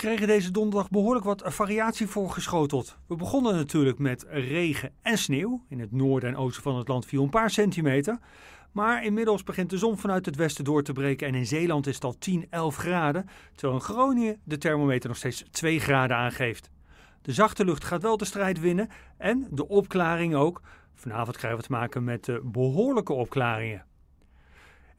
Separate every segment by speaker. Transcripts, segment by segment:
Speaker 1: kregen deze donderdag behoorlijk wat variatie voorgeschoteld. We begonnen natuurlijk met regen en sneeuw. In het noorden en oosten van het land viel een paar centimeter. Maar inmiddels begint de zon vanuit het westen door te breken en in Zeeland is het al 10, 11 graden, terwijl in Groningen de thermometer nog steeds 2 graden aangeeft. De zachte lucht gaat wel de strijd winnen en de opklaring ook. Vanavond krijgen we te maken met eh, behoorlijke opklaringen.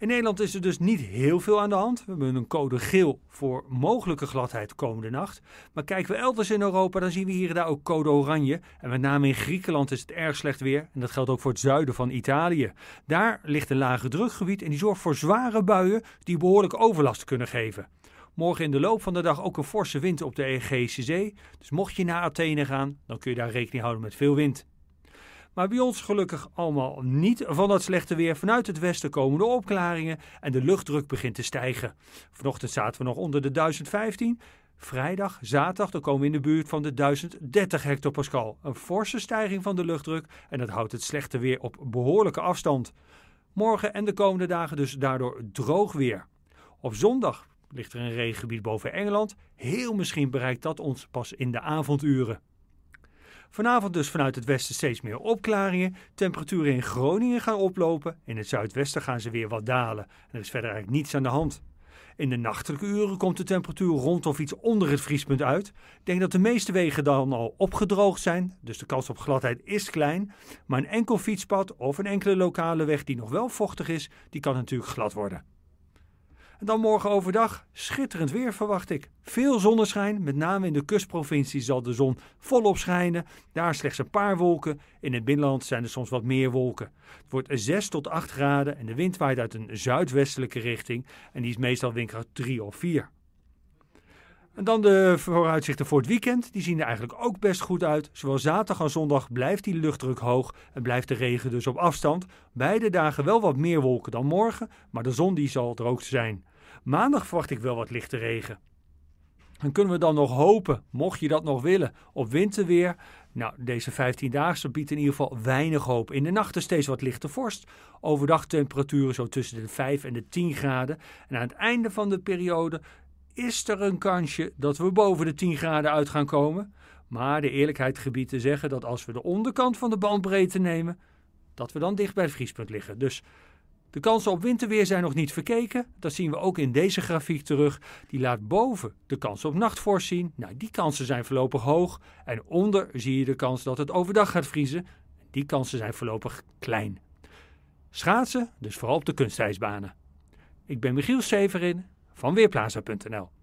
Speaker 1: In Nederland is er dus niet heel veel aan de hand. We hebben een code geel voor mogelijke gladheid komende nacht. Maar kijken we elders in Europa, dan zien we hier en daar ook code oranje. En met name in Griekenland is het erg slecht weer. En dat geldt ook voor het zuiden van Italië. Daar ligt een lage drukgebied en die zorgt voor zware buien die behoorlijk overlast kunnen geven. Morgen in de loop van de dag ook een forse wind op de Egeïsche Zee. Dus mocht je naar Athene gaan, dan kun je daar rekening houden met veel wind. Maar bij ons gelukkig allemaal niet van dat slechte weer. Vanuit het westen komen de opklaringen en de luchtdruk begint te stijgen. Vanochtend zaten we nog onder de 1015. Vrijdag, zaterdag, dan komen we in de buurt van de 1030 hectopascal. Een forse stijging van de luchtdruk en dat houdt het slechte weer op behoorlijke afstand. Morgen en de komende dagen dus daardoor droog weer. Op zondag ligt er een regengebied boven Engeland. Heel misschien bereikt dat ons pas in de avonduren. Vanavond dus vanuit het westen steeds meer opklaringen. Temperaturen in Groningen gaan oplopen. In het zuidwesten gaan ze weer wat dalen. En er is verder eigenlijk niets aan de hand. In de nachtelijke uren komt de temperatuur rond of iets onder het vriespunt uit. Ik denk dat de meeste wegen dan al opgedroogd zijn, dus de kans op gladheid is klein. Maar een enkel fietspad of een enkele lokale weg die nog wel vochtig is, die kan natuurlijk glad worden. En dan morgen overdag schitterend weer verwacht ik. Veel zonneschijn, met name in de kustprovincie zal de zon volop schijnen. Daar slechts een paar wolken. In het binnenland zijn er soms wat meer wolken. Het wordt 6 tot 8 graden en de wind waait uit een zuidwestelijke richting. En die is meestal windkracht 3 of 4. En dan de vooruitzichten voor het weekend. Die zien er eigenlijk ook best goed uit. Zowel zaterdag als zondag blijft die luchtdruk hoog en blijft de regen dus op afstand. Beide dagen wel wat meer wolken dan morgen, maar de zon die zal er ook zijn. Maandag verwacht ik wel wat lichte regen. Dan kunnen we dan nog hopen, mocht je dat nog willen, op winterweer. Nou, deze 15-daagse biedt in ieder geval weinig hoop. In de nachten steeds wat lichte vorst. Overdag temperaturen zo tussen de 5 en de 10 graden. En aan het einde van de periode is er een kansje dat we boven de 10 graden uit gaan komen. Maar de eerlijkheid gebied te zeggen dat als we de onderkant van de bandbreedte nemen, dat we dan dicht bij het vriespunt liggen. Dus de kansen op winterweer zijn nog niet verkeken. Dat zien we ook in deze grafiek terug. Die laat boven de kansen op nachtvorst zien. Nou, die kansen zijn voorlopig hoog. En onder zie je de kans dat het overdag gaat vriezen. Die kansen zijn voorlopig klein. Schaatsen, dus vooral op de kunstijsbanen. Ik ben Michiel Severin van Weerplaza.nl